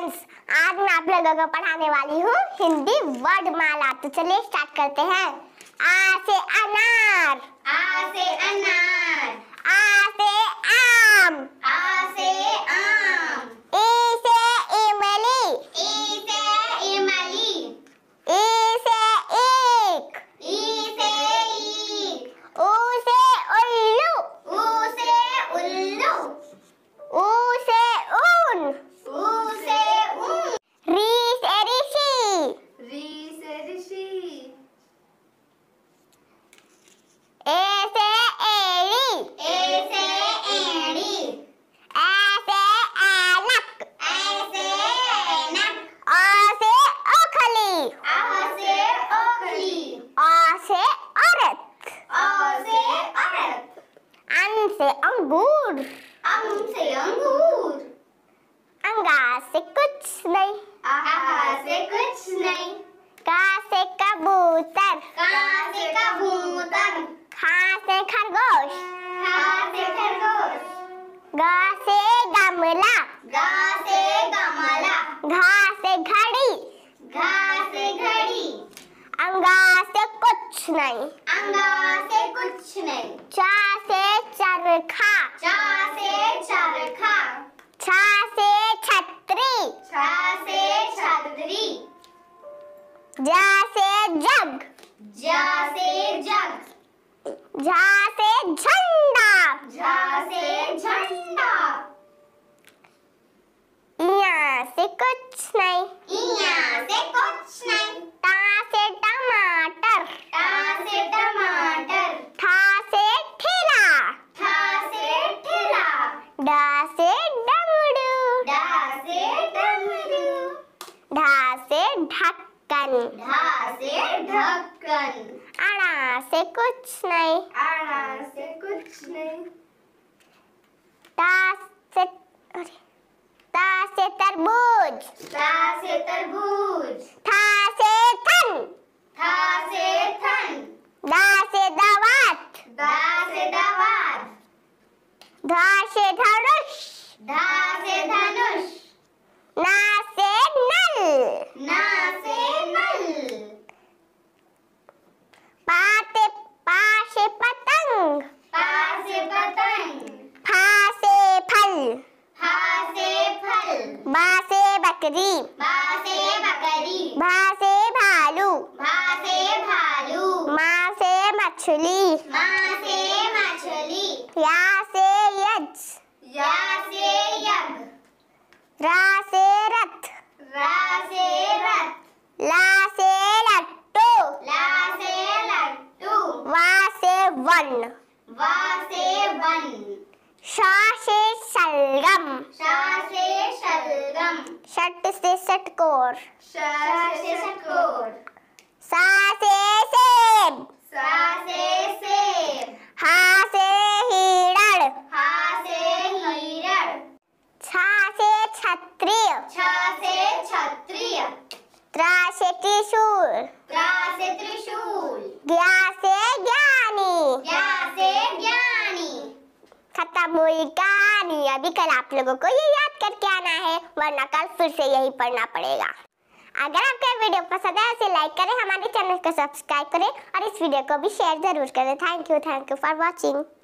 friends आज मैं आप लोगों को पढ़ाने वाली हूँ हिंदी वर्ड माला तो चलिए स्टार्ट करते हैं आ से अना कुछ नहीं से कुछ नहीं का से कबूतर का से कबूतर खा से खरगोश खा से खरगोश गा से गमला गा से गमला घा से घड़ी घा से घड़ी अंगा से कुछ नहीं अंगा से कुछ नहीं चा से चरखा चा से चरखा जा से जग जा से जग झा से झंडा झा से झंडा यहाँ से कुछ नहीं यहाँ से कुछ नहीं ता से टमाटर ता से टमाटर ठा से ठेला ठा से ठेला डा से ढा से ढक्कन अड़ा से कुछ नहीं अड़ा से कुछ नहीं ता से अरे ता से तरबूज ता से तरबूज था से थन था से थन दा से दावत दा से दावत धा से धनुष धा से धनुष ना से नल ना बकरी से बकरी भा से भालू भा से भालू माँ से मछली माँ से मछली या से यज या से यज्ञ रा से रथ रा से रथ ला से लट्टू ला से लट्टू वा से वन वा से वन शा से शलगम शा षट से षटकोर सा से सेब सा से सेब हा से हिरण हा से हिरण छा से क्षत्रिय छा से क्षत्रिय त्रा से त्रिशूल त्रा से त्रिशूल ज्ञा से ज्ञानी ज्ञा से ज्ञानी खत्म हुई का नहीं अभी कल आप लोगों को ये याद करके आना है वरना कल फिर से यही पढ़ना पड़ेगा अगर आपको वीडियो पसंद आया उसे लाइक करें हमारे चैनल को सब्सक्राइब करें और इस वीडियो को भी शेयर जरूर करें thank you thank you for watching